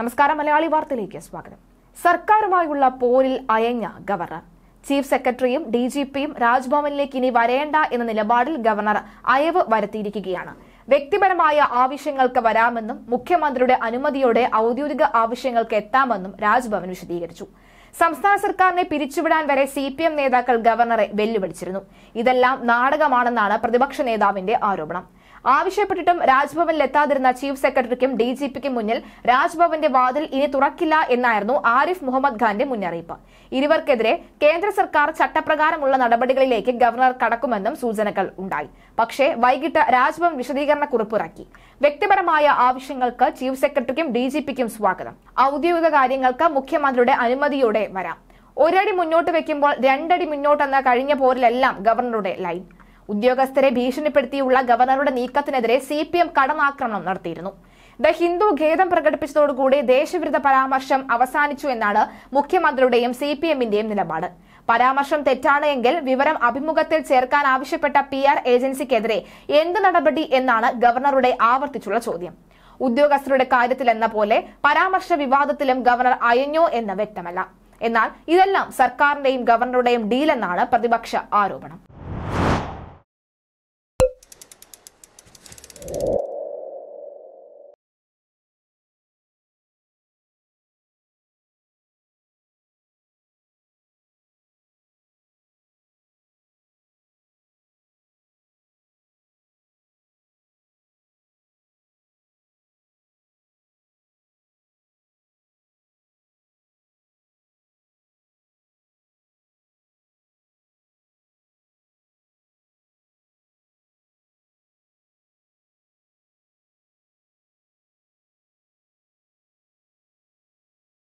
നമസ്കാരം മലയാളി വാർത്തയിലേക്ക് സ്വാഗതം സർക്കാരുമായുള്ള പോരിൽ അയഞ്ഞ ഗവർണർ ചീഫ് സെക്രട്ടറിയും ഡി ജി പിയും രാജ്ഭവനിലേക്ക് ഇനി വരേണ്ട എന്ന നിലപാടിൽ ഗവർണർ അയവ് വരുത്തിയിരിക്കുകയാണ് വ്യക്തിപരമായ ആവശ്യങ്ങൾക്ക് വരാമെന്നും മുഖ്യമന്ത്രിയുടെ അനുമതിയോടെ ഔദ്യോഗിക ആവശ്യങ്ങൾക്ക് എത്താമെന്നും രാജ്ഭവൻ വിശദീകരിച്ചു സംസ്ഥാന സർക്കാരിനെ പിരിച്ചുവിടാൻ വരെ സി പി എം നേതാക്കൾ ഗവർണറെ വെല്ലുവിളിച്ചിരുന്നു ഇതെല്ലാം നാടകമാണെന്നാണ് പ്രതിപക്ഷ നേതാവിന്റെ ആരോപണം ആവശ്യപ്പെട്ടിട്ടും എത്താതിരുന്ന ചീഫ് സെക്രട്ടറിക്കും ഡി ജി പിക്കും മുന്നിൽ രാജ്ഭവന്റെ വാതിൽ ഇനി തുറക്കില്ല എന്നായിരുന്നു ആരിഫ് മുഹമ്മദ് ഖാന്റെ മുന്നറിയിപ്പ് ഇരുവർക്കെതിരെ കേന്ദ്ര സർക്കാർ ചട്ടപ്രകാരമുള്ള നടപടികളിലേക്ക് ഗവർണർ കടക്കുമെന്നും സൂചനകൾ ഉണ്ടായി പക്ഷേ വൈകിട്ട് രാജ്ഭവൻ വിശദീകരണ കുറിപ്പിറക്കി വ്യക്തിപരമായ ആവശ്യങ്ങൾക്ക് ചീഫ് സെക്രട്ടറിക്കും ഡി ജി പിക്കും സ്വാഗതം ഔദ്യോഗിക കാര്യങ്ങൾക്ക് മുഖ്യമന്ത്രിയുടെ അനുമതിയോടെ വരാം ഒരടി മുന്നോട്ട് വെക്കുമ്പോൾ രണ്ടടി മുന്നോട്ടെന്ന കഴിഞ്ഞ പോരിലെല്ലാം ഗവർണറുടെ ലൈൻ ഉദ്യോഗസ്ഥരെ ഭീഷണിപ്പെടുത്തിയുള്ള ഗവർണറുടെ നീക്കത്തിനെതിരെ സി പി എം കടന്നാക്രമണം നടത്തിയിരുന്നു ദ ഹിന്ദു ഖേദം പ്രകടിപ്പിച്ചതോടുകൂടി ദേശവിരുദ്ധ പരാമർശം അവസാനിച്ചു എന്നാണ് മുഖ്യമന്ത്രിയുടെയും സി പി എമ്മിന്റെയും നിലപാട് പരാമർശം തെറ്റാണ് എങ്കിൽ വിവരം അഭിമുഖത്തിൽ ചേർക്കാൻ ആവശ്യപ്പെട്ട പി ആർ ഏജൻസിക്കെതിരെ എന്ത് നടപടി എന്നാണ് ഗവർണറുടെ ആവർത്തിച്ചുള്ള ചോദ്യം ഉദ്യോഗസ്ഥരുടെ കാര്യത്തിലെന്ന പോലെ പരാമർശ വിവാദത്തിലും ഗവർണർ അയഞ്ഞോ എന്ന് വ്യക്തമല്ല എന്നാൽ ഇതെല്ലാം സർക്കാരിന്റെയും ഗവർണറുടെയും ഡീലെന്നാണ് പ്രതിപക്ഷ ആരോപണം